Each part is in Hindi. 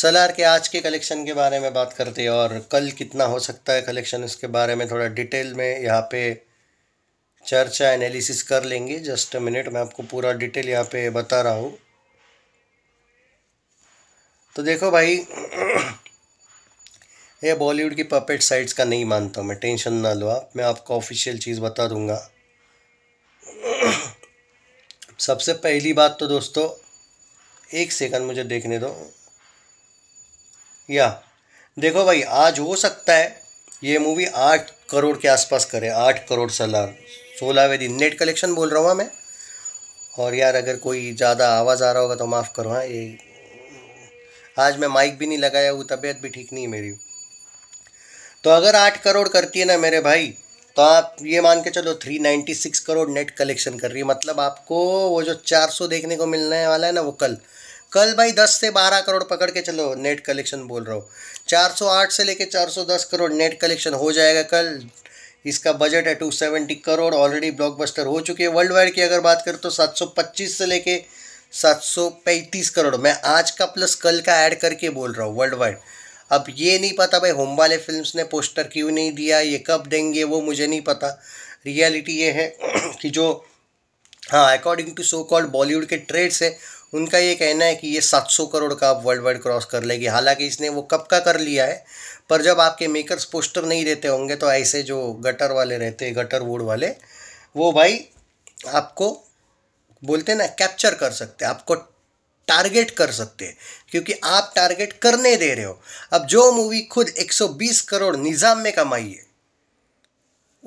सलार के आज के कलेक्शन के बारे में बात करते हैं और कल कितना हो सकता है कलेक्शन इसके बारे में थोड़ा डिटेल में यहाँ पे चर्चा एनालिसिस कर लेंगे जस्ट मिनट मैं आपको पूरा डिटेल यहाँ पे बता रहा हूँ तो देखो भाई ये बॉलीवुड की पपेट साइट्स का नहीं मानता मैं टेंशन ना लो आप मैं आपको ऑफिशियल चीज़ बता दूंगा सबसे पहली बात तो दोस्तों एक सेकंड मुझे देखने दो या देखो भाई आज हो सकता है ये मूवी आठ करोड़ के आसपास करे आठ करोड़ सलार सोलहवें दिन नेट कलेक्शन बोल रहा हूँ मैं और यार अगर कोई ज़्यादा आवाज़ आ रहा होगा तो माफ़ करो हाँ ये आज मैं माइक भी नहीं लगाया हूँ तबीयत भी ठीक नहीं है मेरी तो अगर आठ करोड़ करती है ना मेरे भाई तो आप ये मान के चलो three ninety six crore net collection कर रही है मतलब आपको वो जो चार सौ देखने को मिलने वाला है ना वो कल कल भाई 10 से 12 करोड़ पकड़ के चलो नेट कलेक्शन बोल रहा हूँ 408 से लेके 410 करोड़ नेट कलेक्शन हो जाएगा कल इसका बजट है 270 करोड़ ऑलरेडी ब्लॉकबस्टर हो चुके हैं वर्ल्ड वाइड की अगर बात करें तो 725 से लेके 735 करोड़ मैं आज का प्लस कल का ऐड करके बोल रहा हूँ वर्ल्ड वाइड अब ये नहीं पता भाई होम वाले फिल्म ने पोस्टर क्यों नहीं दिया ये कब देंगे वो मुझे नहीं पता रियलिटी ये है कि जो हाँ according to so called Bollywood के ट्रेड्स है उनका ये कहना है कि ये 700 करोड़ का आप वर्ल्ड वाइड क्रॉस कर लेगी हालांकि इसने वो कब का कर लिया है पर जब आपके मेकर्स पोस्टर नहीं देते होंगे तो ऐसे जो गटर वाले रहते हैं गटर वुड वाले वो भाई आपको बोलते ना कैप्चर कर सकते आपको टारगेट कर सकते हैं क्योंकि आप टारगेट करने दे रहे हो अब जो मूवी खुद 120 करोड़ निज़ाम में कमाई है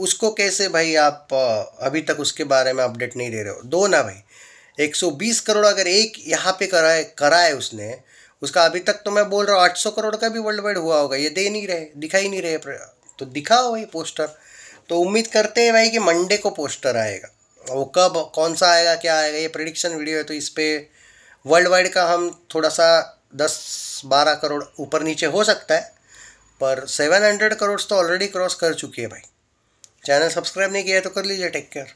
उसको कैसे भाई आप अभी तक उसके बारे में अपडेट नहीं दे रहे हो दो ना भाई 120 करोड़ अगर एक यहाँ पे कराए कराए उसने उसका अभी तक तो मैं बोल रहा हूँ 800 करोड़ का भी वर्ल्ड वाइड हुआ होगा ये दे नहीं रहे दिखाई नहीं रहे तो दिखाओ भाई पोस्टर तो उम्मीद करते हैं भाई कि मंडे को पोस्टर आएगा वो कब कौन सा आएगा क्या आएगा ये प्रडिक्शन वीडियो है तो इस पर वर्ल्ड वाइड का हम थोड़ा सा दस बारह करोड़ ऊपर नीचे हो सकता है पर सेवन हंड्रेड करोड़ तो ऑलरेडी क्रॉस कर चुकी है भाई चैनल सब्सक्राइब नहीं किया है तो कर लीजिए टेक केयर